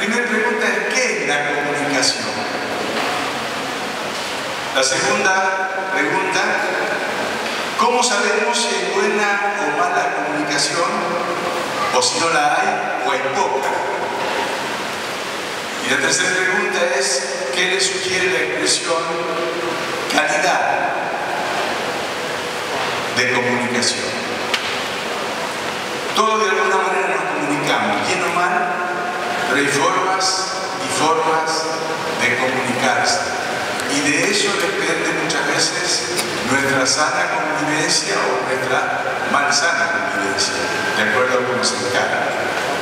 La primera pregunta es ¿qué es la comunicación? La segunda pregunta, ¿cómo sabemos si es buena o mala comunicación? O si no la hay o hay poca. Y la tercera pregunta es, ¿qué le sugiere la expresión calidad de comunicación? Todos de alguna manera nos comunicamos, bien o mal, hay formas y formas de comunicarse. Y de eso depende muchas veces nuestra sana convivencia o nuestra malsana convivencia, de acuerdo a cómo se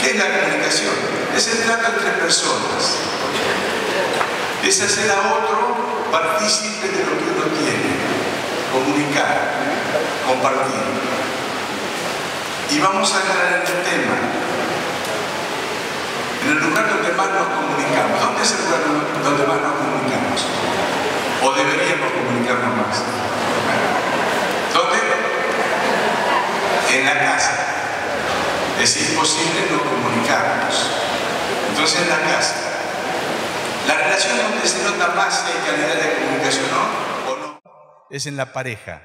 ¿Qué es la comunicación? Es el trato entre personas. Es hacer a otro partícipe de lo que uno tiene. Comunicar, compartir. Y vamos a entrar en el tema en el lugar donde más nos comunicamos. ¿Dónde es el lugar donde más nos comunicamos? ¿O deberíamos comunicarnos más? ¿Dónde? En la casa. Es imposible no comunicarnos. Entonces en la casa. La relación donde se nota más si hay calidad de comunicación ¿no? o no es en la pareja.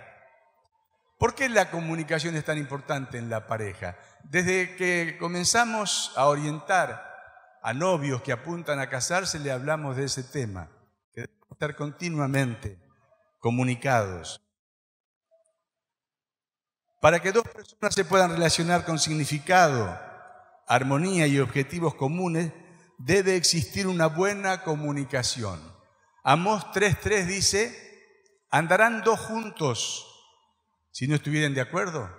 ¿Por qué la comunicación es tan importante en la pareja? Desde que comenzamos a orientar a novios que apuntan a casarse le hablamos de ese tema, que debemos estar continuamente comunicados. Para que dos personas se puedan relacionar con significado, armonía y objetivos comunes, debe existir una buena comunicación. Amós 3.3 dice, andarán dos juntos si no estuvieran de acuerdo.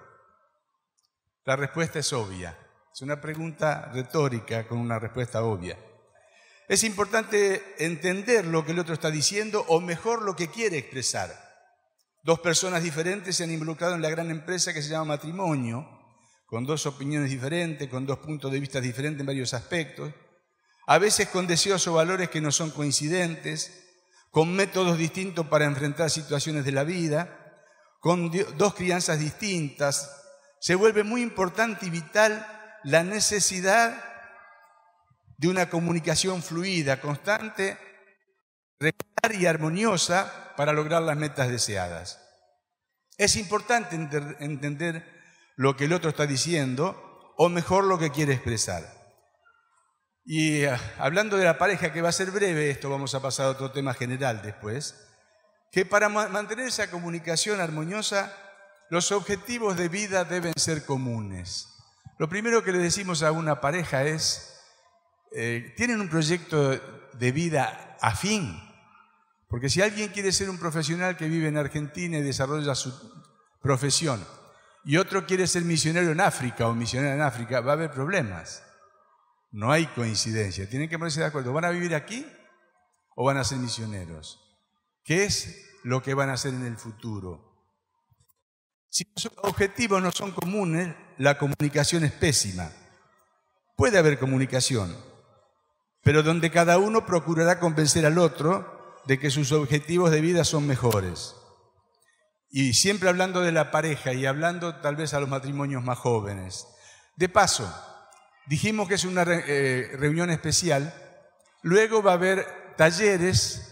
La respuesta es obvia, es una pregunta retórica con una respuesta obvia. Es importante entender lo que el otro está diciendo o mejor lo que quiere expresar. Dos personas diferentes se han involucrado en la gran empresa que se llama matrimonio, con dos opiniones diferentes, con dos puntos de vista diferentes en varios aspectos, a veces con deseos o valores que no son coincidentes, con métodos distintos para enfrentar situaciones de la vida, con dos crianzas distintas, se vuelve muy importante y vital la necesidad de una comunicación fluida, constante, regular y armoniosa para lograr las metas deseadas. Es importante entender lo que el otro está diciendo o mejor lo que quiere expresar. Y ah, hablando de la pareja, que va a ser breve, esto vamos a pasar a otro tema general después, que para mantener esa comunicación armoniosa, los objetivos de vida deben ser comunes. Lo primero que le decimos a una pareja es, eh, ¿tienen un proyecto de vida afín? Porque si alguien quiere ser un profesional que vive en Argentina y desarrolla su profesión, y otro quiere ser misionero en África o misionero en África, va a haber problemas. No hay coincidencia, tienen que ponerse de acuerdo. ¿Van a vivir aquí o van a ser misioneros? ¿Qué es lo que van a hacer en el futuro? Si los objetivos no son comunes, la comunicación es pésima. Puede haber comunicación, pero donde cada uno procurará convencer al otro de que sus objetivos de vida son mejores. Y siempre hablando de la pareja y hablando tal vez a los matrimonios más jóvenes. De paso, dijimos que es una eh, reunión especial, luego va a haber talleres.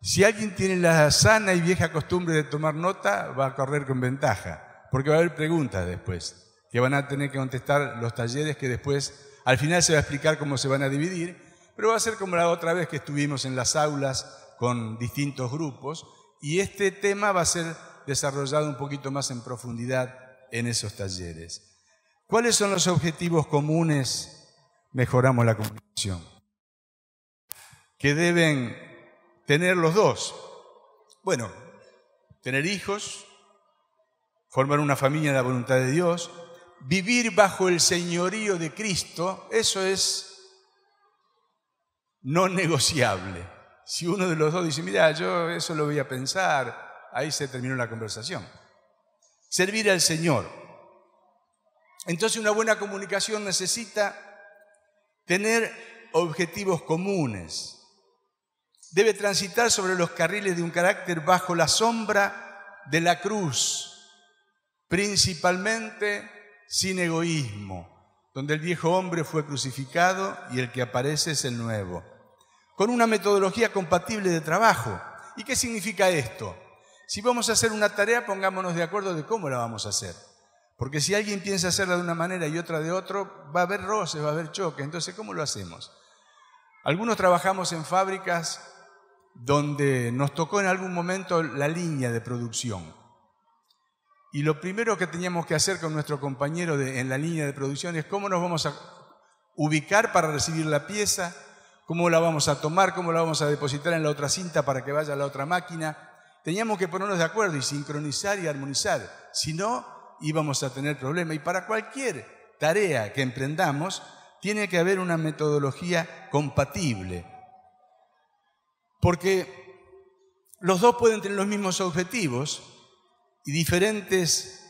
Si alguien tiene la sana y vieja costumbre de tomar nota, va a correr con ventaja, porque va a haber preguntas después que van a tener que contestar los talleres que después, al final se va a explicar cómo se van a dividir, pero va a ser como la otra vez que estuvimos en las aulas con distintos grupos y este tema va a ser desarrollado un poquito más en profundidad en esos talleres. ¿Cuáles son los objetivos comunes? Mejoramos la comunicación. ¿Qué deben tener los dos. Bueno, tener hijos, formar una familia en la voluntad de Dios, vivir bajo el señorío de Cristo, eso es no negociable. Si uno de los dos dice, mira, yo eso lo voy a pensar, ahí se terminó la conversación. Servir al Señor. Entonces una buena comunicación necesita tener objetivos comunes. Debe transitar sobre los carriles de un carácter bajo la sombra de la cruz, principalmente sin egoísmo, donde el viejo hombre fue crucificado y el que aparece es el nuevo, con una metodología compatible de trabajo. ¿Y qué significa esto? Si vamos a hacer una tarea, pongámonos de acuerdo de cómo la vamos a hacer. Porque si alguien piensa hacerla de una manera y otra de otro, va a haber roces, va a haber choques. Entonces, ¿cómo lo hacemos? Algunos trabajamos en fábricas donde nos tocó en algún momento la línea de producción. Y lo primero que teníamos que hacer con nuestro compañero en la línea de producción es cómo nos vamos a ubicar para recibir la pieza, cómo la vamos a tomar, cómo la vamos a depositar en la otra cinta para que vaya a la otra máquina. Teníamos que ponernos de acuerdo y sincronizar y armonizar. Si no, íbamos a tener problemas. Y para cualquier tarea que emprendamos, tiene que haber una metodología compatible. Porque los dos pueden tener los mismos objetivos, y diferentes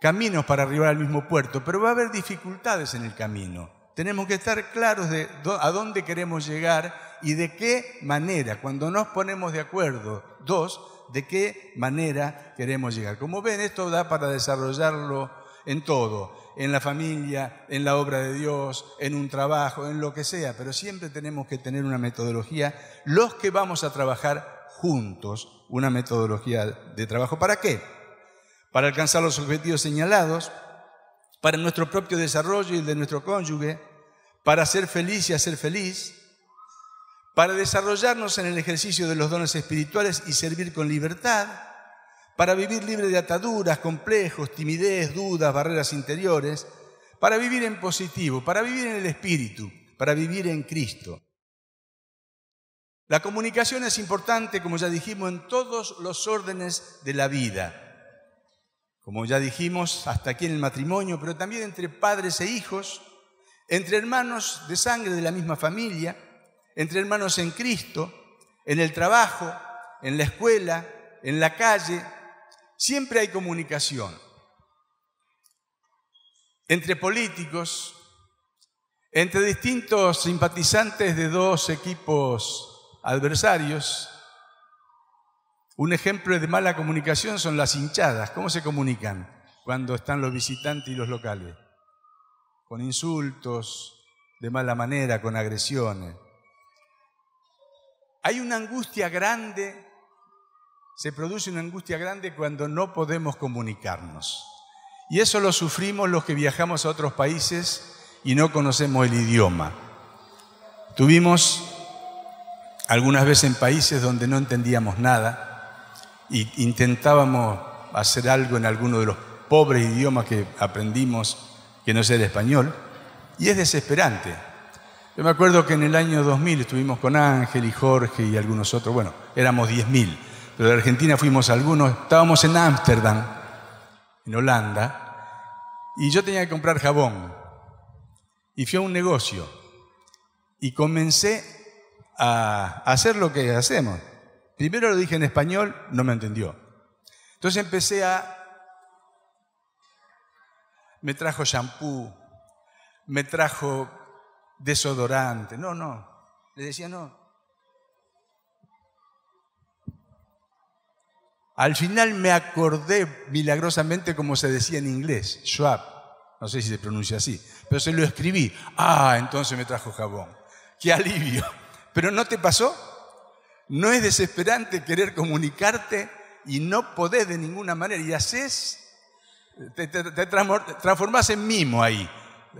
caminos para arribar al mismo puerto, pero va a haber dificultades en el camino. Tenemos que estar claros de a dónde queremos llegar y de qué manera, cuando nos ponemos de acuerdo, dos, de qué manera queremos llegar. Como ven, esto da para desarrollarlo en todo, en la familia, en la obra de Dios, en un trabajo, en lo que sea, pero siempre tenemos que tener una metodología, los que vamos a trabajar juntos, una metodología de trabajo. ¿Para qué? para alcanzar los objetivos señalados, para nuestro propio desarrollo y el de nuestro cónyuge, para ser feliz y hacer feliz, para desarrollarnos en el ejercicio de los dones espirituales y servir con libertad, para vivir libre de ataduras, complejos, timidez, dudas, barreras interiores, para vivir en positivo, para vivir en el Espíritu, para vivir en Cristo. La comunicación es importante, como ya dijimos, en todos los órdenes de la vida como ya dijimos, hasta aquí en el matrimonio, pero también entre padres e hijos, entre hermanos de sangre de la misma familia, entre hermanos en Cristo, en el trabajo, en la escuela, en la calle, siempre hay comunicación. Entre políticos, entre distintos simpatizantes de dos equipos adversarios, un ejemplo de mala comunicación son las hinchadas. ¿Cómo se comunican cuando están los visitantes y los locales? Con insultos, de mala manera, con agresiones. Hay una angustia grande, se produce una angustia grande cuando no podemos comunicarnos. Y eso lo sufrimos los que viajamos a otros países y no conocemos el idioma. Tuvimos algunas veces en países donde no entendíamos nada intentábamos hacer algo en alguno de los pobres idiomas que aprendimos, que no es el español, y es desesperante. Yo me acuerdo que en el año 2000 estuvimos con Ángel y Jorge y algunos otros, bueno, éramos 10.000, pero de Argentina fuimos algunos, estábamos en Ámsterdam, en Holanda, y yo tenía que comprar jabón, y fui a un negocio, y comencé a hacer lo que hacemos, Primero lo dije en español, no me entendió. Entonces empecé a... Me trajo shampoo, me trajo desodorante. No, no. Le decía no. Al final me acordé milagrosamente como se decía en inglés, Schwab. No sé si se pronuncia así, pero se lo escribí. Ah, entonces me trajo jabón. Qué alivio. ¿Pero no te pasó? No es desesperante querer comunicarte y no podés de ninguna manera. Y haces, te, transformás en mimo ahí.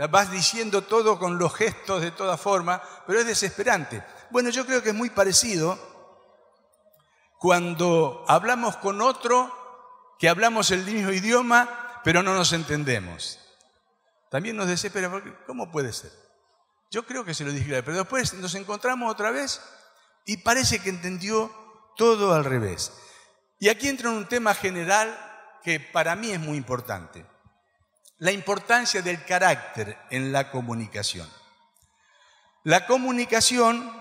Vas diciendo todo con los gestos de toda forma, pero es desesperante. Bueno, yo creo que es muy parecido cuando hablamos con otro que hablamos el mismo idioma, pero no nos entendemos. También nos desespera, ¿cómo puede ser? Yo creo que se lo dije, pero después nos encontramos otra vez y parece que entendió todo al revés. Y aquí entra un tema general que para mí es muy importante, la importancia del carácter en la comunicación. La comunicación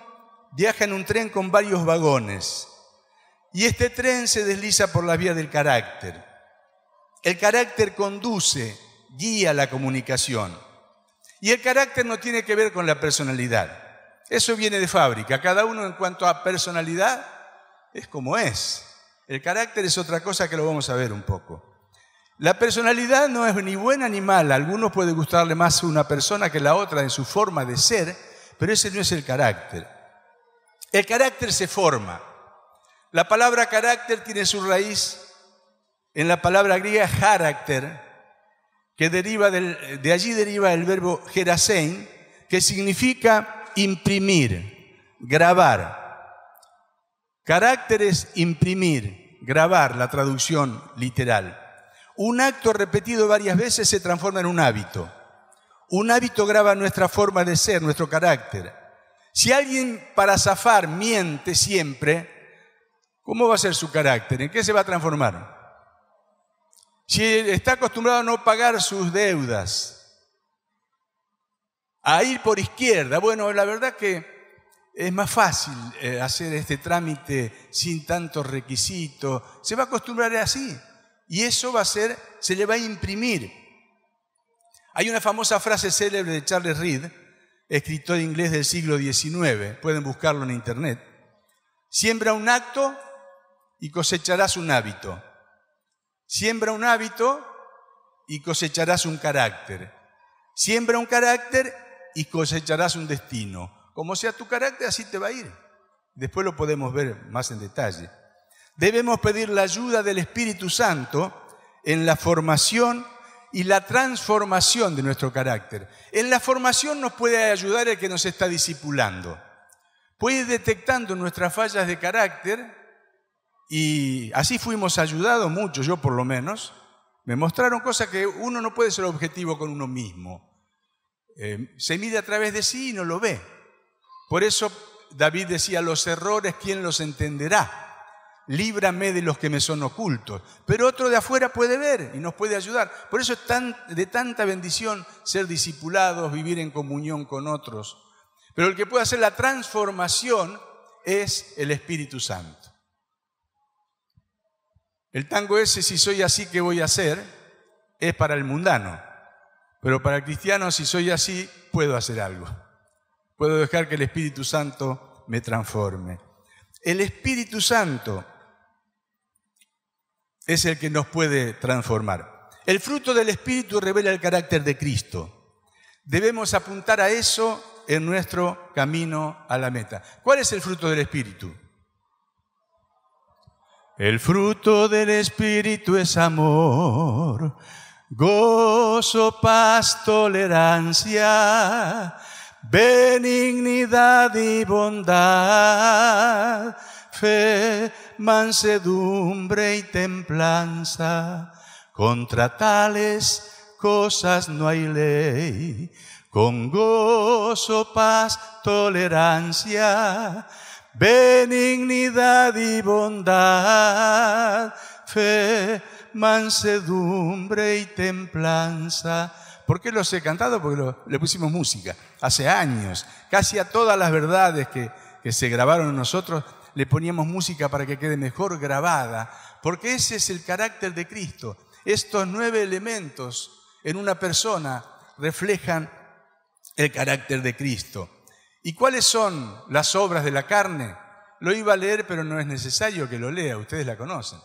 viaja en un tren con varios vagones y este tren se desliza por la vía del carácter. El carácter conduce, guía la comunicación y el carácter no tiene que ver con la personalidad. Eso viene de fábrica. Cada uno en cuanto a personalidad es como es. El carácter es otra cosa que lo vamos a ver un poco. La personalidad no es ni buena ni mala. algunos puede gustarle más una persona que la otra en su forma de ser, pero ese no es el carácter. El carácter se forma. La palabra carácter tiene su raíz en la palabra griega carácter, que deriva del, de allí deriva el verbo gerasein, que significa imprimir, grabar. Caracteres, imprimir, grabar, la traducción literal. Un acto repetido varias veces se transforma en un hábito. Un hábito graba nuestra forma de ser, nuestro carácter. Si alguien para zafar miente siempre, ¿cómo va a ser su carácter? ¿En qué se va a transformar? Si está acostumbrado a no pagar sus deudas, a ir por izquierda. Bueno, la verdad que es más fácil eh, hacer este trámite sin tantos requisitos. Se va a acostumbrar así. Y eso va a ser, se le va a imprimir. Hay una famosa frase célebre de Charles Reed, escritor inglés del siglo XIX, pueden buscarlo en internet. Siembra un acto y cosecharás un hábito. Siembra un hábito y cosecharás un carácter. Siembra un carácter y cosecharás un destino. Como sea tu carácter, así te va a ir. Después lo podemos ver más en detalle. Debemos pedir la ayuda del Espíritu Santo en la formación y la transformación de nuestro carácter. En la formación nos puede ayudar el que nos está disipulando. Puede ir detectando nuestras fallas de carácter y así fuimos ayudados mucho, yo por lo menos. Me mostraron cosas que uno no puede ser objetivo con uno mismo. Em, se mide a través de sí y no lo ve. Por eso David decía, los errores, ¿quién los entenderá? Líbrame de los que me son ocultos. Pero otro de afuera puede ver y nos puede ayudar. Por eso es de tanta bendición ser discipulados, vivir en comunión con otros. Pero el que puede hacer la transformación es el Espíritu Santo. El tango ese, si soy así, ¿qué voy a hacer? Es para el mundano. Pero para cristianos, si soy así, puedo hacer algo. Puedo dejar que el Espíritu Santo me transforme. El Espíritu Santo es el que nos puede transformar. El fruto del Espíritu revela el carácter de Cristo. Debemos apuntar a eso en nuestro camino a la meta. ¿Cuál es el fruto del Espíritu? El fruto del Espíritu es amor. Gozo, paz, tolerancia, benignidad y bondad, fe, mansedumbre y templanza. Contra tales cosas no hay ley. Con gozo, paz, tolerancia, benignidad y bondad, fe, mansedumbre y templanza. ¿Por qué los he cantado? Porque le pusimos música. Hace años, casi a todas las verdades que, que se grabaron en nosotros, le poníamos música para que quede mejor grabada. Porque ese es el carácter de Cristo. Estos nueve elementos en una persona reflejan el carácter de Cristo. ¿Y cuáles son las obras de la carne? Lo iba a leer, pero no es necesario que lo lea, ustedes la conocen.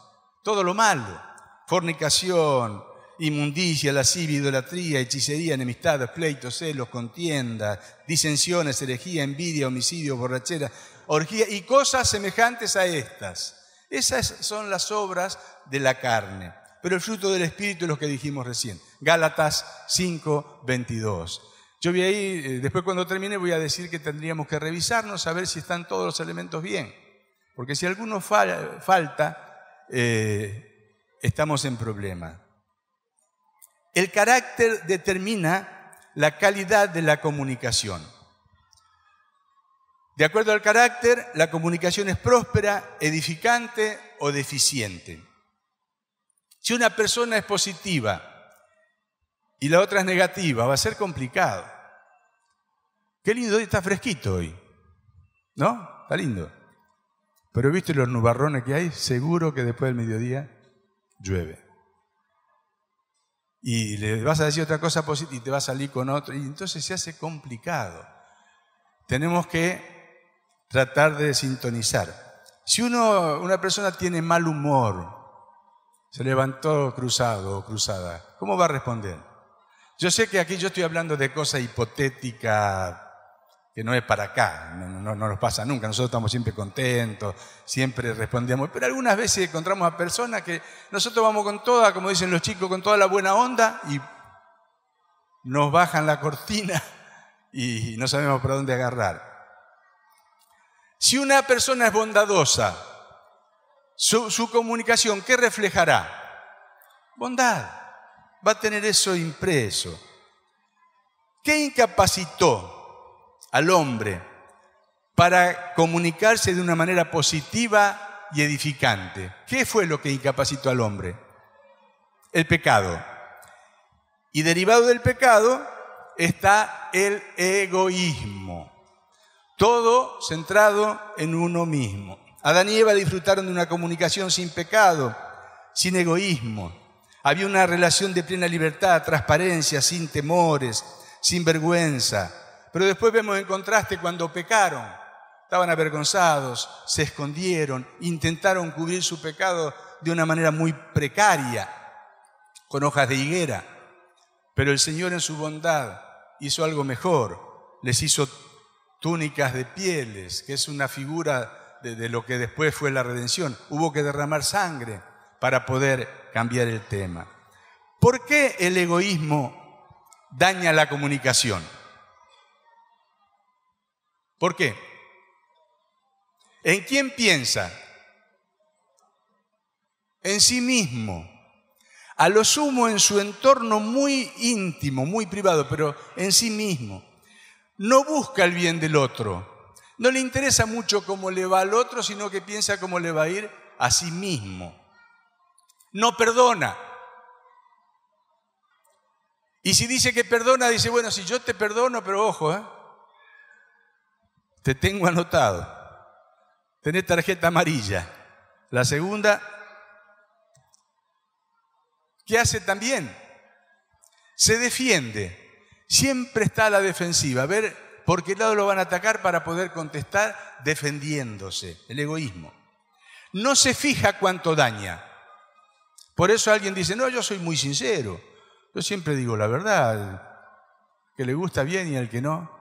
Todo lo malo, fornicación, inmundicia, lascivia, idolatría, hechicería, enemistad, pleitos, celos, contiendas, disensiones, herejía, envidia, homicidio, borrachera, orgía y cosas semejantes a estas. Esas son las obras de la carne. Pero el fruto del Espíritu es lo que dijimos recién. Gálatas 5, 22. Yo voy ahí, eh, después cuando termine voy a decir que tendríamos que revisarnos a ver si están todos los elementos bien. Porque si alguno falta, eh, estamos en problema. El carácter determina la calidad de la comunicación. De acuerdo al carácter, la comunicación es próspera, edificante o deficiente. Si una persona es positiva y la otra es negativa, va a ser complicado. Qué lindo hoy, está fresquito hoy. ¿No? Está lindo. Pero viste los nubarrones que hay, seguro que después del mediodía llueve. Y le vas a decir otra cosa positiva y te va a salir con otro. Y entonces se hace complicado. Tenemos que tratar de sintonizar. Si uno, una persona tiene mal humor, se levantó cruzado o cruzada, ¿cómo va a responder? Yo sé que aquí yo estoy hablando de cosa hipotética, que no es para acá, no, nos pasa nunca, nosotros estamos siempre contentos, siempre respondemos, pero algunas veces encontramos a personas que nosotros vamos con toda, como dicen los chicos, con toda la buena onda y nos bajan la cortina y no sabemos por dónde agarrar. Si una persona es bondadosa, su, su comunicación, ¿qué reflejará? Bondad, va a tener eso impreso. ¿Qué incapacitó al hombre para comunicarse de una manera positiva y edificante. ¿Qué fue lo que incapacitó al hombre? El pecado. Y derivado del pecado está el egoísmo. Todo centrado en uno mismo. Adán y Eva disfrutaron de una comunicación sin pecado, sin egoísmo. Había una relación de plena libertad, transparencia, sin temores, sin vergüenza. Pero después vemos el contraste cuando pecaron, estaban avergonzados, se escondieron, intentaron cubrir su pecado de una manera muy precaria, con hojas de higuera. Pero el Señor en su bondad hizo algo mejor, les hizo túnicas de pieles, que es una figura de, de lo que después fue la redención. Hubo que derramar sangre para poder cambiar el tema. ¿Por qué el egoísmo daña la comunicación? ¿Por qué? ¿En quién piensa? En sí mismo. A lo sumo en su entorno muy íntimo, muy privado, pero en sí mismo. No busca el bien del otro. No le interesa mucho cómo le va al otro, sino que piensa cómo le va a ir a sí mismo. No perdona. Y si dice que perdona, dice, bueno, si yo te perdono, pero ojo, ¿eh? Te tengo anotado. Tenés tarjeta amarilla. La segunda, ¿qué hace también? Se defiende. Siempre está a la defensiva. A ver por qué lado lo van a atacar para poder contestar defendiéndose. El egoísmo. No se fija cuánto daña. Por eso alguien dice, no, yo soy muy sincero. Yo siempre digo la verdad. Que le gusta bien y al que no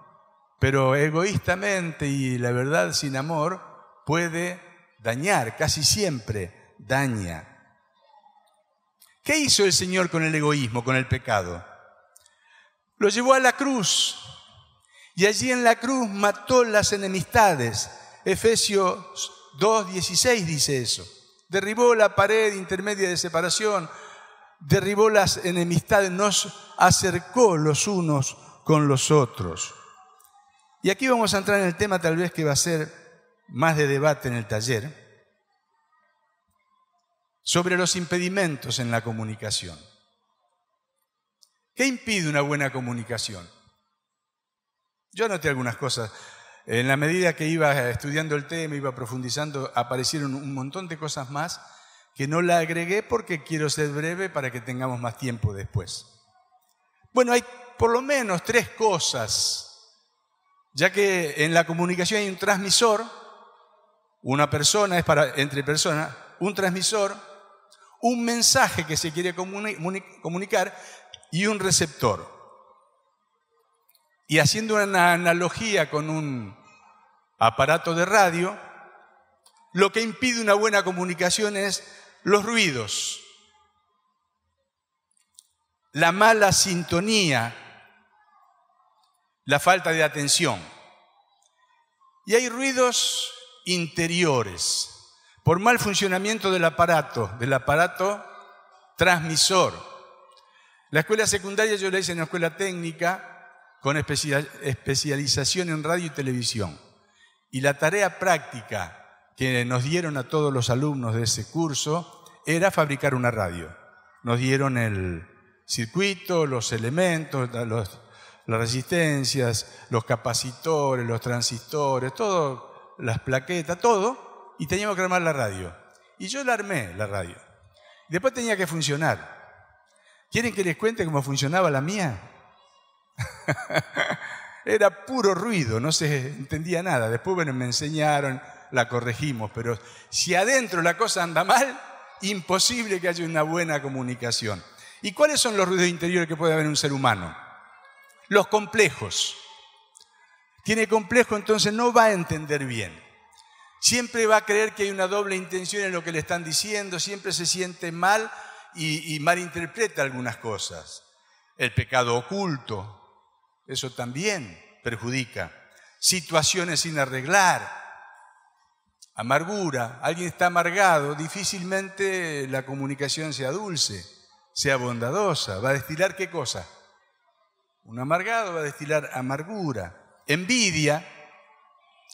pero egoístamente y la verdad sin amor puede dañar, casi siempre daña. ¿Qué hizo el Señor con el egoísmo, con el pecado? Lo llevó a la cruz y allí en la cruz mató las enemistades. Efesios 2.16 dice eso. Derribó la pared intermedia de separación, derribó las enemistades, nos acercó los unos con los otros. Y aquí vamos a entrar en el tema tal vez que va a ser más de debate en el taller, sobre los impedimentos en la comunicación. ¿Qué impide una buena comunicación? Yo noté algunas cosas. En la medida que iba estudiando el tema, iba profundizando, aparecieron un montón de cosas más que no la agregué porque quiero ser breve para que tengamos más tiempo después. Bueno, hay por lo menos tres cosas ya que en la comunicación hay un transmisor, una persona es para entre personas, un transmisor, un mensaje que se quiere comunicar y un receptor. Y haciendo una analogía con un aparato de radio, lo que impide una buena comunicación es los ruidos, la mala sintonía la falta de atención. Y hay ruidos interiores por mal funcionamiento del aparato, del aparato transmisor. La escuela secundaria yo la hice en la escuela técnica con especialización en radio y televisión. Y la tarea práctica que nos dieron a todos los alumnos de ese curso era fabricar una radio. Nos dieron el circuito, los elementos, los, las resistencias, los capacitores, los transistores, todo, las plaquetas, todo, y teníamos que armar la radio. Y yo la armé, la radio. Después tenía que funcionar. ¿Quieren que les cuente cómo funcionaba la mía? Era puro ruido, no se entendía nada. Después me enseñaron, la corregimos, pero si adentro la cosa anda mal, imposible que haya una buena comunicación. ¿Y cuáles son los ruidos interiores que puede haber en un ser humano? los complejos. Tiene complejo, entonces no va a entender bien. Siempre va a creer que hay una doble intención en lo que le están diciendo, siempre se siente mal y, y malinterpreta algunas cosas. El pecado oculto, eso también perjudica. Situaciones sin arreglar, amargura, alguien está amargado, difícilmente la comunicación sea dulce, sea bondadosa, va a destilar qué cosa? Un amargado va a destilar amargura, envidia.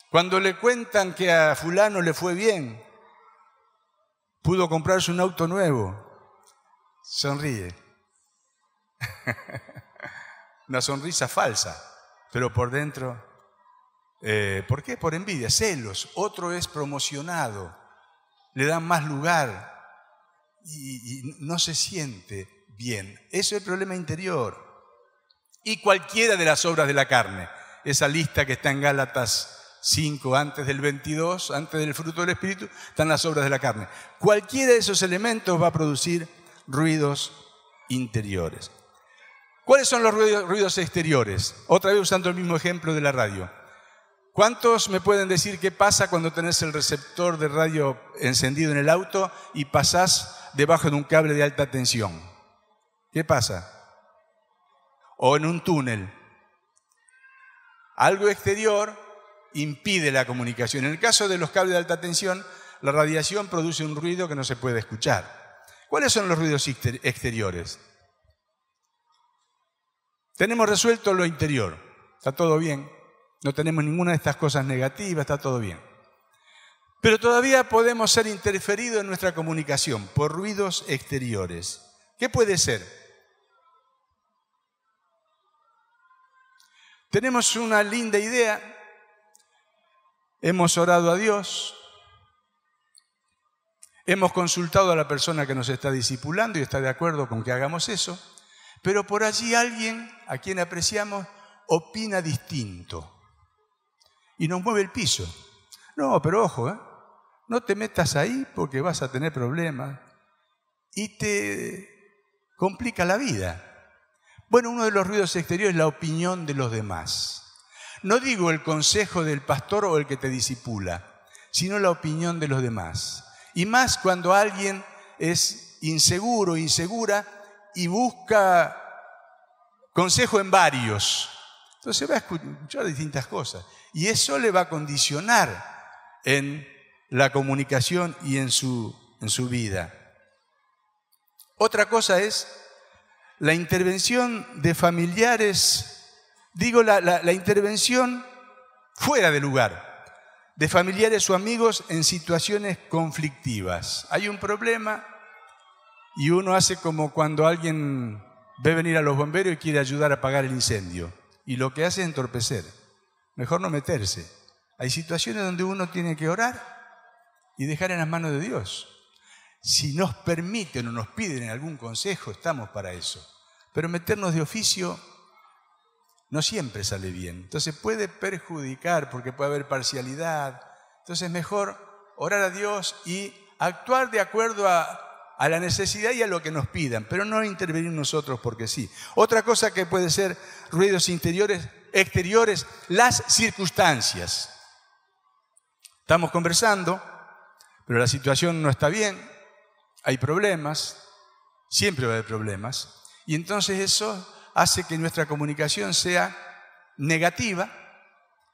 Cuando le cuentan que a fulano le fue bien, pudo comprarse un auto nuevo, sonríe. Una sonrisa falsa, pero por dentro, eh, ¿por qué? Por envidia, celos. Otro es promocionado, le dan más lugar y, no se siente bien. Eso es el problema interior y cualquiera de las obras de la carne. Esa lista que está en Gálatas 5, antes del 22, antes del fruto del Espíritu, están las obras de la carne. Cualquiera de esos elementos va a producir ruidos interiores. ¿Cuáles son los ruidos exteriores? Otra vez usando el mismo ejemplo de la radio. ¿Cuántos me pueden decir qué pasa cuando tenés el receptor de radio encendido en el auto y pasás debajo de un cable de alta tensión? ¿Qué pasa? o en un túnel. Algo exterior impide la comunicación. En el caso de los cables de alta tensión, la radiación produce un ruido que no se puede escuchar. ¿Cuáles son los ruidos exteriores? Tenemos resuelto lo interior, está todo bien, no tenemos ninguna de estas cosas negativas, está todo bien. Pero todavía podemos ser interferidos en nuestra comunicación por ruidos exteriores. ¿Qué puede ser? Tenemos una linda idea, hemos orado a Dios, hemos consultado a la persona que nos está discipulando y está de acuerdo con que hagamos eso, pero por allí alguien a quien apreciamos opina distinto y nos mueve el piso. No, pero ojo, ¿eh? no te metas ahí porque vas a tener problemas y te complica la vida. Bueno, uno de los ruidos exteriores es la opinión de los demás. No digo el consejo del pastor o el que te disipula, sino la opinión de los demás. Y más cuando alguien es inseguro, insegura y busca consejo en varios. Entonces va a escuchar distintas cosas. Y eso le va a condicionar en la comunicación y en su, en su vida. Otra cosa es la intervención de familiares, digo la, intervención fuera de lugar, de familiares o amigos en situaciones conflictivas. Hay un problema y uno hace como cuando alguien ve venir a los bomberos y quiere ayudar a apagar el incendio. Y lo que hace es entorpecer. Mejor no meterse. Hay situaciones donde uno tiene que orar y dejar en las manos de Dios. Si nos permiten o nos piden algún consejo, estamos para eso. Pero meternos de oficio no siempre sale bien. Entonces puede perjudicar porque puede haber parcialidad. Entonces mejor orar a Dios y actuar de acuerdo a, a, la necesidad y a lo que nos pidan, pero no intervenir nosotros porque sí. Otra cosa que puede ser ruidos interiores, exteriores, las circunstancias. Estamos conversando, pero la situación no está bien, hay problemas, siempre va a haber problemas, y entonces eso hace que nuestra comunicación sea negativa.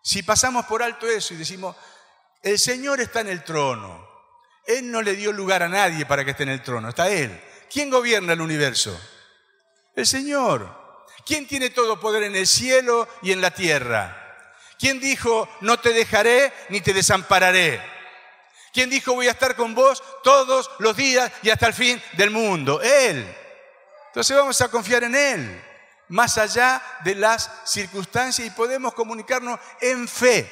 Si pasamos por alto eso y decimos, el Señor está en el trono, Él no le dio lugar a nadie para que esté en el trono, está Él. ¿Quién gobierna el universo? El Señor. ¿Quién tiene todo poder en el cielo y en la tierra? ¿Quién dijo, no te dejaré ni te desampararé? ¿Quién dijo voy a estar con vos todos los días y hasta el fin del mundo. Él. Entonces vamos a confiar en Él, más allá de las circunstancias y podemos comunicarnos en fe.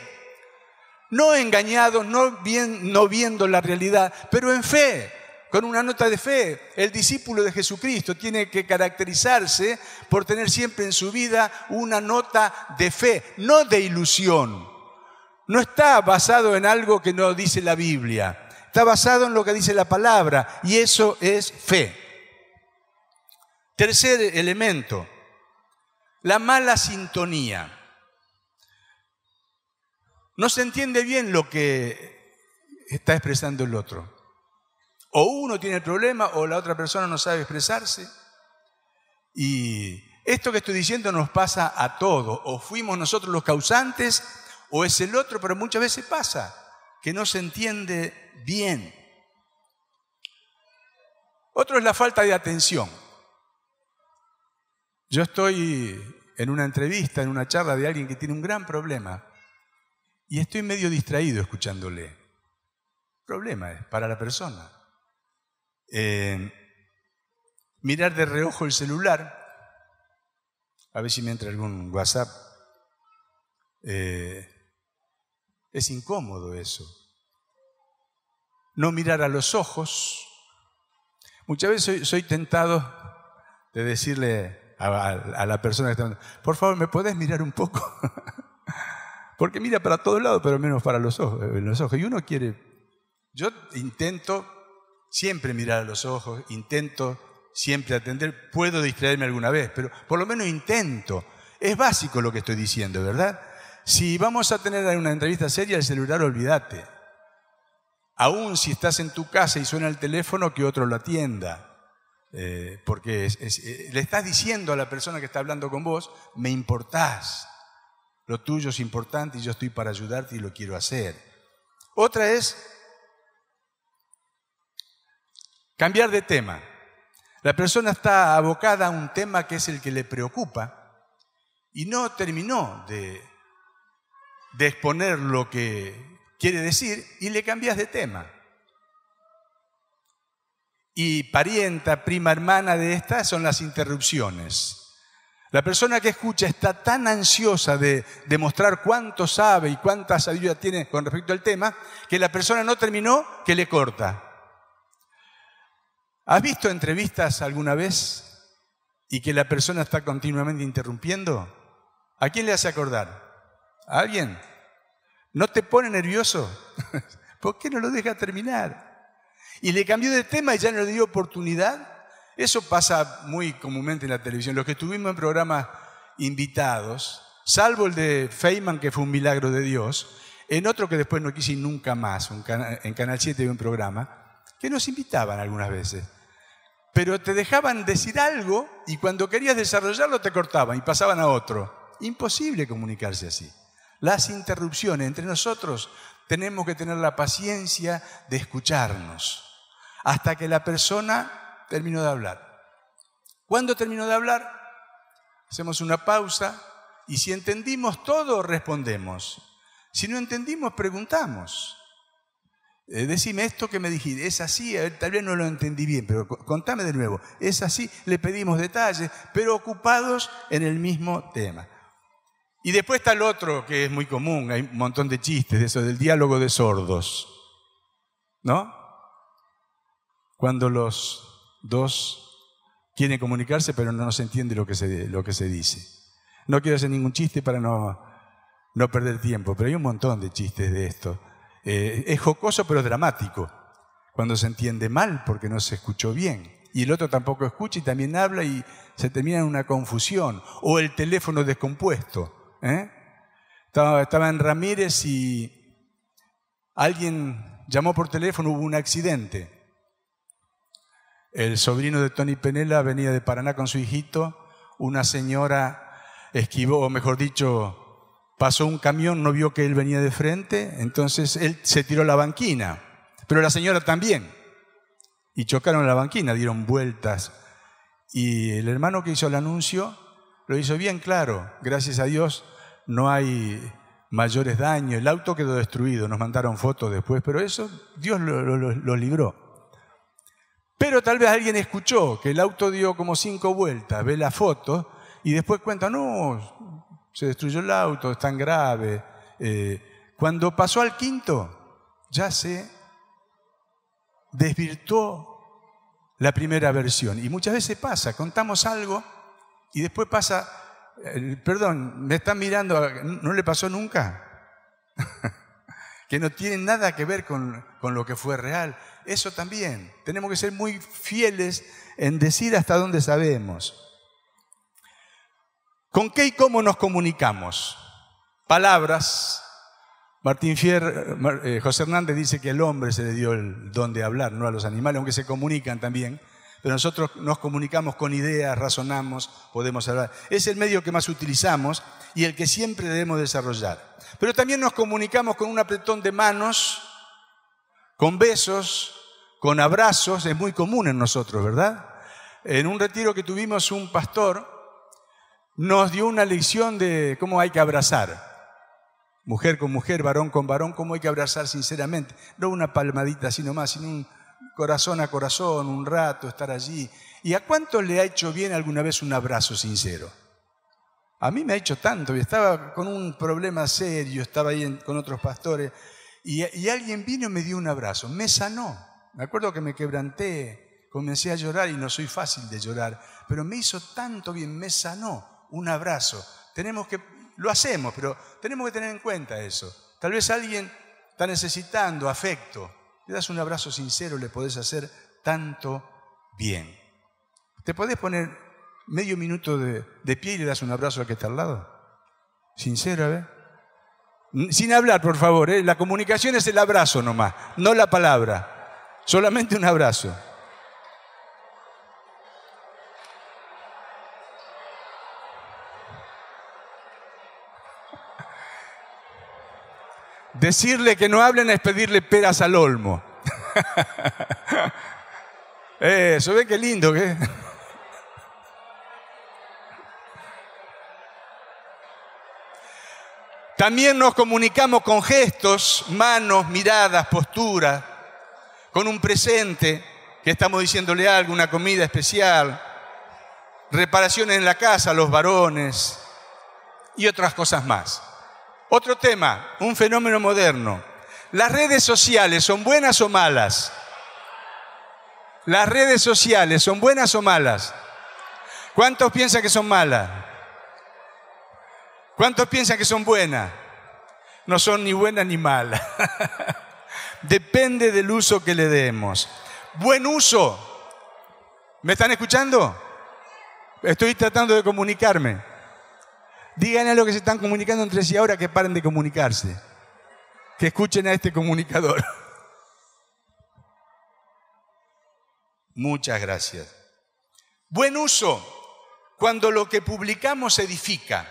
No engañados, no, bien, no viendo la realidad, pero en fe con una nota de fe. El discípulo de Jesucristo tiene que caracterizarse por tener siempre en su vida una nota de fe, no de ilusión no está basado en algo que no dice la Biblia, está basado en lo que dice la palabra y eso es fe. Tercer elemento, la mala sintonía. No se entiende bien lo que está expresando el otro. O uno tiene el problema o la otra persona no sabe expresarse. Y esto que estoy diciendo nos pasa a todos. O fuimos nosotros los causantes o es el otro, pero muchas veces pasa que no se entiende bien. Otro es la falta de atención. Yo estoy en una entrevista, en una charla de alguien que tiene un gran problema y estoy medio distraído escuchándole. problema es eh, para la persona. Eh, mirar de reojo el celular, a ver si me entra algún WhatsApp. Eh, es incómodo eso. No mirar a los ojos. Muchas veces soy, tentado de decirle a, la persona que está hablando, por favor, ¿me puedes mirar un poco? Porque mira para todos lados, pero menos para los ojos, eh, los ojos. Y uno quiere, yo intento siempre mirar a los ojos, intento siempre atender, puedo distraerme alguna vez, pero por lo menos intento. Es básico lo que estoy diciendo, ¿verdad? si vamos a tener una entrevista seria, el celular olvídate. Aún si estás en tu casa y suena el teléfono, que otro lo atienda. Eh, porque eh, le estás diciendo a la persona que está hablando con vos, me importás, lo tuyo es importante y yo estoy para ayudarte y lo quiero hacer. Otra es cambiar de tema. La persona está abocada a un tema que es el que le preocupa y no terminó de de exponer lo que quiere decir y le cambias de tema. Y parienta, prima hermana de esta son las interrupciones. La persona que escucha está tan ansiosa de demostrar cuánto sabe y cuánta sabiduría tiene con respecto al tema, que la persona no terminó, que le corta. ¿Has visto entrevistas alguna vez y que la persona está continuamente interrumpiendo? ¿A quién le hace acordar? alguien? No te pone nervioso. ¿Por qué no lo deja terminar? Y le cambió de tema y ya no le dio oportunidad. Eso pasa muy comúnmente en la televisión. Los que estuvimos en programas invitados, salvo el de Feynman, que fue un milagro de Dios, en otro que después no quise nunca más, en Canal 7 había un programa, que nos invitaban algunas veces. Pero te dejaban decir algo y cuando querías desarrollarlo te cortaban y pasaban a otro. Imposible comunicarse así las interrupciones. Entre nosotros tenemos que tener la paciencia de escucharnos hasta que la persona terminó de hablar. Cuando terminó de hablar, hacemos una pausa y si entendimos todo, respondemos. Si no entendimos, preguntamos. Eh, decime esto que me dijiste, es así, eh, tal vez no lo entendí bien, pero contame de nuevo, es así, le pedimos detalles, pero ocupados en el mismo tema. Y después está el otro que es muy común, hay un montón de chistes de eso, del diálogo de sordos. ¿No? Cuando los dos quieren comunicarse pero no se entiende lo que se, lo que se dice. No quiero hacer ningún chiste para no, perder tiempo, pero hay un montón de chistes de esto. Eh, es jocoso pero dramático, cuando se entiende mal porque no se escuchó bien. Y el otro tampoco escucha y también habla y se termina en una confusión o el teléfono descompuesto. ¿Eh? Estaba en Ramírez y alguien llamó por teléfono, hubo un accidente. El sobrino de Tony Penela venía de Paraná con su hijito, una señora esquivó, o mejor dicho, pasó un camión, no vio que él venía de frente, entonces él se tiró a la banquina, pero la señora también. Y chocaron la banquina, dieron vueltas. Y el hermano que hizo el anuncio lo hizo bien claro, gracias a Dios, no hay mayores daños, el auto quedó destruido, nos mandaron fotos después, pero eso Dios lo, libró. Pero tal vez alguien escuchó que el auto dio como cinco vueltas, ve la foto y después cuenta, no, se destruyó el auto, es tan grave. Eh, cuando pasó al quinto, ya se desvirtuó la primera versión. Y muchas veces pasa, contamos algo y después pasa perdón, me están mirando, ¿no le pasó nunca? que no tiene nada que ver con, lo que fue real. Eso también. Tenemos que ser muy fieles en decir hasta dónde sabemos. ¿Con qué y cómo nos comunicamos? Palabras. Martín Fier, eh, José Hernández dice que el hombre se le dio el don de hablar, no a los animales, aunque se comunican también pero nosotros nos comunicamos con ideas, razonamos, podemos hablar. Es el medio que más utilizamos y el que siempre debemos desarrollar. Pero también nos comunicamos con un apretón de manos, con besos, con abrazos, es muy común en nosotros, ¿verdad? En un retiro que tuvimos un pastor nos dio una lección de cómo hay que abrazar mujer con mujer, varón con varón, cómo hay que abrazar sinceramente. No una palmadita sino más, sino un, corazón a corazón, un rato, estar allí. ¿Y a cuánto le ha hecho bien alguna vez un abrazo sincero? A mí me ha hecho tanto, estaba con un problema serio, estaba ahí con otros pastores, y, y, alguien vino y me dio un abrazo, me sanó. Me acuerdo que me quebranté, comencé a llorar y no soy fácil de llorar, pero me hizo tanto bien, me sanó un abrazo. Tenemos que, lo hacemos, pero tenemos que tener en cuenta eso. Tal vez alguien está necesitando afecto, le das un abrazo sincero, le podés hacer tanto bien. Te podés poner medio minuto de, pie y le das un abrazo a que está al lado. Sincero, a ¿eh? Sin hablar, por favor. ¿eh? La comunicación es el abrazo nomás, no la palabra. Solamente un abrazo. Decirle que no hablen es pedirle peras al olmo. Eso, ve qué lindo que. También nos comunicamos con gestos, manos, miradas, posturas, con un presente, que estamos diciéndole algo, una comida especial, reparaciones en la casa, los varones y otras cosas más. Otro tema, un fenómeno moderno. ¿Las redes sociales son buenas o malas? ¿Las redes sociales son buenas o malas? ¿Cuántos piensan que son malas? ¿Cuántos piensan que son buenas? No son ni buenas ni malas. Depende del uso que le demos. Buen uso. ¿Me están escuchando? Estoy tratando de comunicarme. Díganle a los que se están comunicando entre sí ahora que paren de comunicarse. Que escuchen a este comunicador. Muchas gracias. Buen uso cuando lo que publicamos edifica.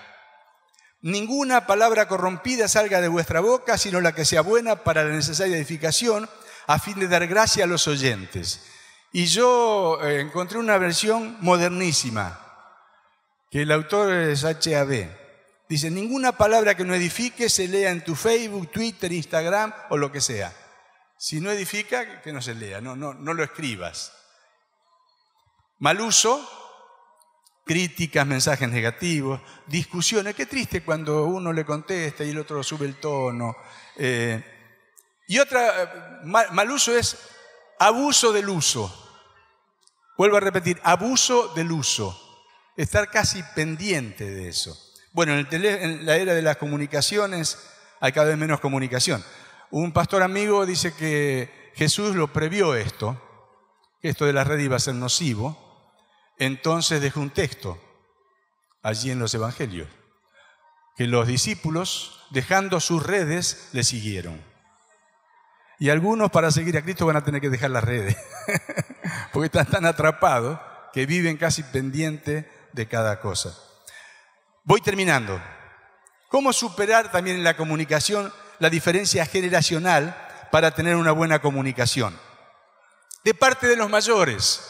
Ninguna palabra corrompida salga de vuestra boca, sino la que sea buena para la necesaria edificación, a fin de dar gracia a los oyentes. Y yo eh, encontré una versión modernísima, que el autor es HAB. Dice, ninguna palabra que no edifique se lea en tu Facebook, Twitter, Instagram o lo que sea. Si no edifica, que no se lea, no, no, no lo escribas. Mal uso, críticas, mensajes negativos, discusiones. Qué triste cuando uno le contesta y el otro sube el tono. Eh, y otra eh, mal uso es abuso del uso. Vuelvo a repetir, abuso del uso estar casi pendiente de eso. Bueno, en, la era de las comunicaciones hay cada vez menos comunicación. Un pastor amigo dice que Jesús lo previó esto, que esto de las redes iba a ser nocivo, entonces dejó un texto allí en los evangelios, que los discípulos, dejando sus redes, le siguieron. Y algunos para seguir a Cristo van a tener que dejar las redes, porque están tan atrapados que viven casi pendiente de cada cosa. Voy terminando. ¿Cómo superar también en la comunicación la diferencia generacional para tener una buena comunicación? De parte de los mayores,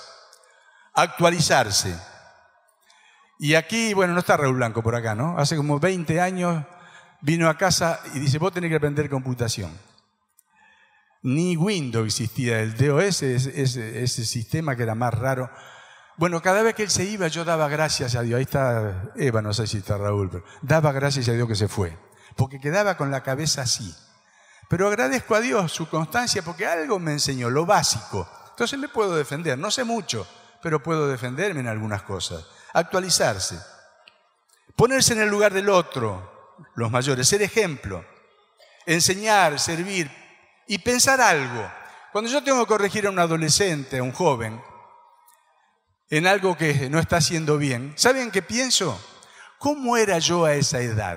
actualizarse. Y aquí, bueno, no está Raúl Blanco por acá, ¿no? Hace como 20 años vino a casa y dice, vos tenés que aprender computación. Ni Windows existía, el DOS, ese, ese sistema que era más raro bueno, cada vez que él se iba, yo daba gracias a Dios. Ahí está Eva, no sé si está Raúl, pero daba gracias a Dios que se fue. Porque quedaba con la cabeza así. Pero agradezco a Dios su constancia porque algo me enseñó, lo básico. Entonces me puedo defender. No sé mucho, pero puedo defenderme en algunas cosas. Actualizarse. Ponerse en el lugar del otro, los mayores. Ser ejemplo. Enseñar, servir y pensar algo. Cuando yo tengo que corregir a un adolescente, a un joven, en algo que no está haciendo bien, ¿saben qué pienso? ¿Cómo era yo a esa edad?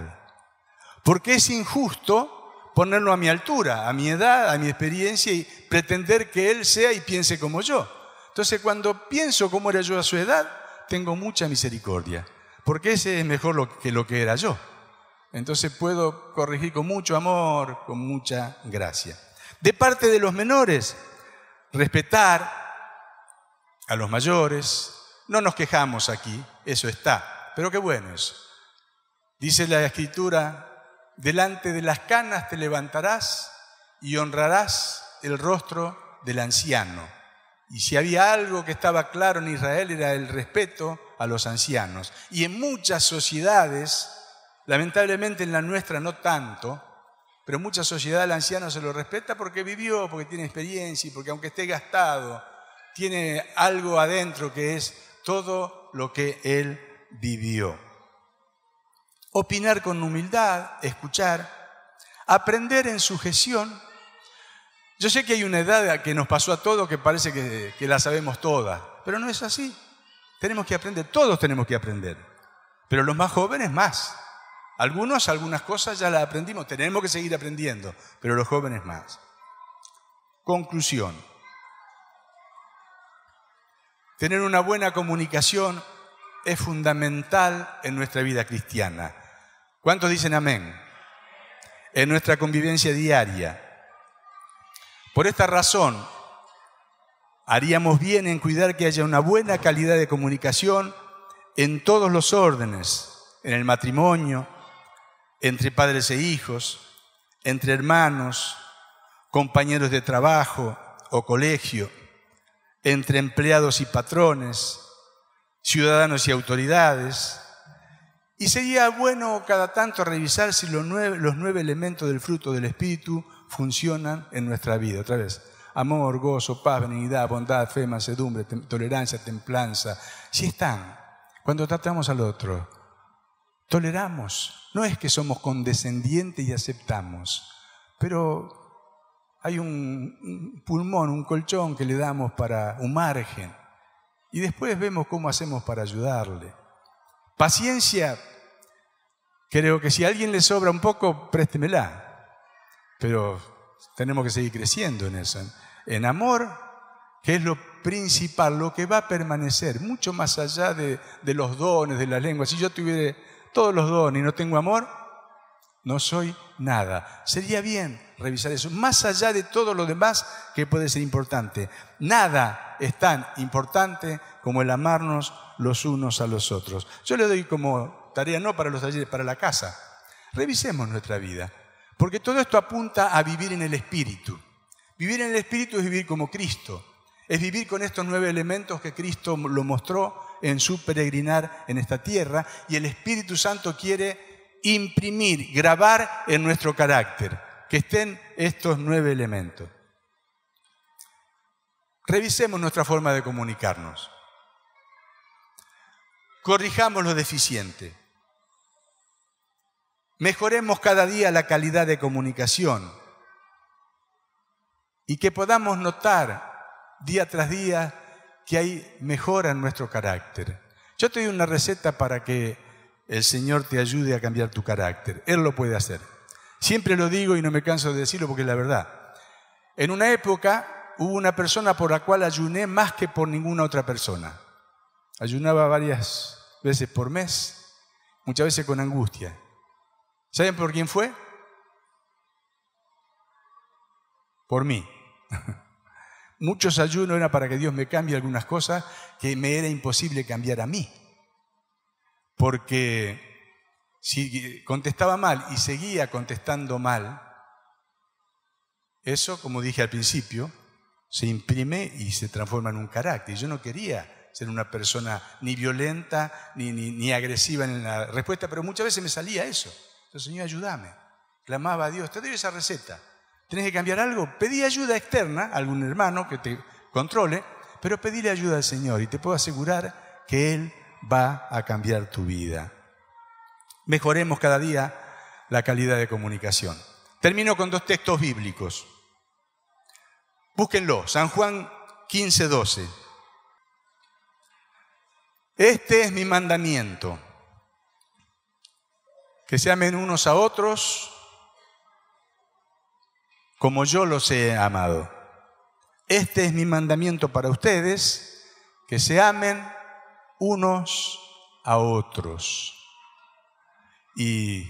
Porque es injusto ponerlo a mi altura, a mi edad, a mi experiencia y pretender que él sea y piense como yo. Entonces cuando pienso cómo era yo a su edad, tengo mucha misericordia, porque ese es mejor que lo que era yo. Entonces puedo corregir con mucho amor, con mucha gracia. De parte de los menores, respetar, a los mayores. No nos quejamos aquí, eso está, pero qué bueno eso. Dice la escritura, delante de las canas te levantarás y honrarás el rostro del anciano. Y si había algo que estaba claro en Israel era el respeto a los ancianos. Y en muchas sociedades, lamentablemente en la nuestra no tanto, pero en muchas sociedades el anciano se lo respeta porque vivió, porque tiene experiencia y porque aunque esté gastado, tiene algo adentro que es todo lo que él vivió. Opinar con humildad, escuchar, aprender en sujeción. Yo sé que hay una edad que nos pasó a todos que parece que, la sabemos todas, pero no es así. Tenemos que aprender, todos tenemos que aprender, pero los más jóvenes más. Algunos, algunas cosas ya las aprendimos, tenemos que seguir aprendiendo, pero los jóvenes más. Conclusión. Tener una buena comunicación es fundamental en nuestra vida cristiana. ¿Cuántos dicen amén? En nuestra convivencia diaria. Por esta razón, haríamos bien en cuidar que haya una buena calidad de comunicación en todos los órdenes, en el matrimonio, entre padres e hijos, entre hermanos, compañeros de trabajo o colegio entre empleados y patrones, ciudadanos y autoridades. Y sería bueno cada tanto revisar si los nueve, elementos del fruto del Espíritu funcionan en nuestra vida. Otra vez, amor, gozo, paz, benignidad, bondad, fe, mansedumbre, tolerancia, templanza. Si están, cuando tratamos al otro, toleramos. No es que somos condescendientes y aceptamos, pero hay un pulmón, un colchón que le damos para un margen. Y después vemos cómo hacemos para ayudarle. Paciencia, creo que si a alguien le sobra un poco, préstemela. Pero tenemos que seguir creciendo en eso. En amor, que es lo principal, lo que va a permanecer, mucho más allá de, los dones, de la lengua. Si yo tuviera todos los dones y no tengo amor, no soy nada. Sería bien revisar eso, más allá de todo lo demás que puede ser importante. Nada es tan importante como el amarnos los unos a los otros. Yo le doy como tarea, no para los talleres, para la casa. Revisemos nuestra vida, porque todo esto apunta a vivir en el Espíritu. Vivir en el Espíritu es vivir como Cristo, es vivir con estos nueve elementos que Cristo lo mostró en su peregrinar en esta tierra y el Espíritu Santo quiere imprimir, grabar en nuestro carácter, que estén estos nueve elementos. Revisemos nuestra forma de comunicarnos. Corrijamos lo deficiente. Mejoremos cada día la calidad de comunicación y que podamos notar día tras día que hay mejora en nuestro carácter. Yo te doy una receta para que el Señor te ayude a cambiar tu carácter. Él lo puede hacer. Siempre lo digo y no me canso de decirlo porque es la verdad. En una época hubo una persona por la cual ayuné más que por ninguna otra persona. Ayunaba varias veces por mes, muchas veces con angustia. ¿Saben por quién fue? Por mí. Muchos ayunos eran para que Dios me cambie algunas cosas que me era imposible cambiar a mí porque si contestaba mal y seguía contestando mal, eso, como dije al principio, se imprime y se transforma en un carácter. Yo no quería ser una persona ni violenta ni, ni, agresiva en la respuesta, pero muchas veces me salía eso. Entonces, Señor, ayúdame. Clamaba a Dios, te doy esa receta. ¿Tenés que cambiar algo? Pedí ayuda externa, algún hermano que te controle, pero pedíle ayuda al Señor y te puedo asegurar que Él va a cambiar tu vida. Mejoremos cada día la calidad de comunicación. Termino con dos textos bíblicos. Búsquenlo, San Juan 15, 12. Este es mi mandamiento, que se amen unos a otros como yo los he amado. Este es mi mandamiento para ustedes, que se amen unos a otros. Y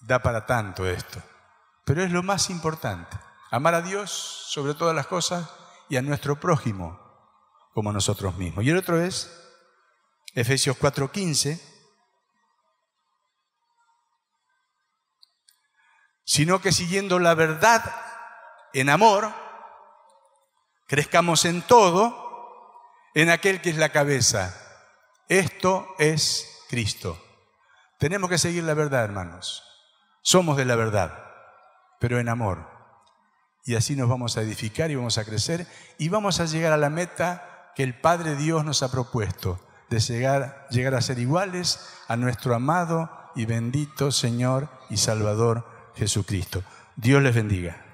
da para tanto esto. Pero es lo más importante. Amar a Dios sobre todas las cosas y a nuestro prójimo como nosotros mismos. Y el otro es Efesios 4:15, sino que siguiendo la verdad en amor, crezcamos en todo en aquel que es la cabeza, esto es Cristo. Tenemos que seguir la verdad, hermanos. Somos de la verdad, pero en amor. Y así nos vamos a edificar y vamos a crecer y vamos a llegar a la meta que el Padre Dios nos ha propuesto, de llegar, llegar a ser iguales a nuestro amado y bendito Señor y Salvador Jesucristo. Dios les bendiga.